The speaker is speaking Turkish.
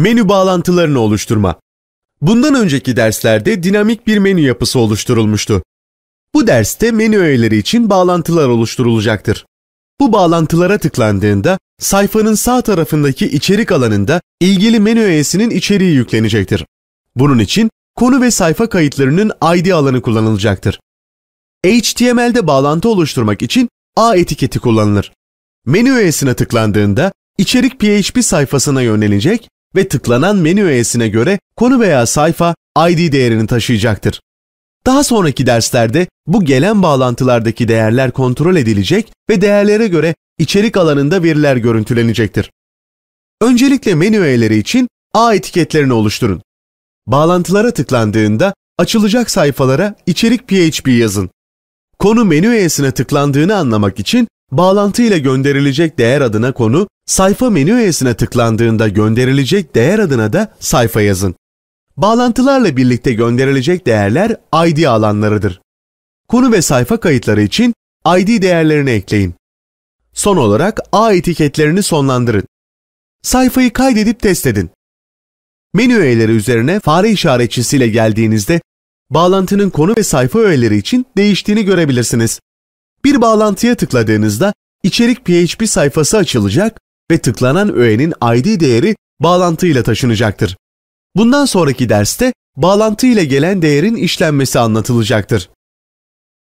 menü bağlantılarını oluşturma. Bundan önceki derslerde dinamik bir menü yapısı oluşturulmuştu. Bu derste menü öğeleri için bağlantılar oluşturulacaktır. Bu bağlantılara tıklandığında sayfanın sağ tarafındaki içerik alanında ilgili menü öğesinin içeriği yüklenecektir. Bunun için konu ve sayfa kayıtlarının ID alanı kullanılacaktır. HTML'de bağlantı oluşturmak için A etiketi kullanılır. Menü öğesine tıklandığında içerik PHP sayfasına yönelecek ve tıklanan menü öğesine göre konu veya sayfa ID değerini taşıyacaktır. Daha sonraki derslerde bu gelen bağlantılardaki değerler kontrol edilecek ve değerlere göre içerik alanında veriler görüntülenecektir. Öncelikle menü öğeleri için A etiketlerini oluşturun. Bağlantılara tıklandığında açılacak sayfalara içerik PHP yazın. Konu menü öğesine tıklandığını anlamak için bağlantı ile gönderilecek değer adına konu Sayfa menü üyesine tıklandığında gönderilecek değer adına da sayfa yazın. Bağlantılarla birlikte gönderilecek değerler ID alanlarıdır. Konu ve sayfa kayıtları için ID değerlerini ekleyin. Son olarak A etiketlerini sonlandırın. Sayfayı kaydedip test edin. Menü öğeleri üzerine fare işaretçisiyle geldiğinizde bağlantının konu ve sayfa öğeleri için değiştiğini görebilirsiniz. Bir bağlantıya tıkladığınızda içerik PHP sayfası açılacak ve tıklanan öğenin ID değeri bağlantıyla taşınacaktır. Bundan sonraki derste bağlantıyla gelen değerin işlenmesi anlatılacaktır.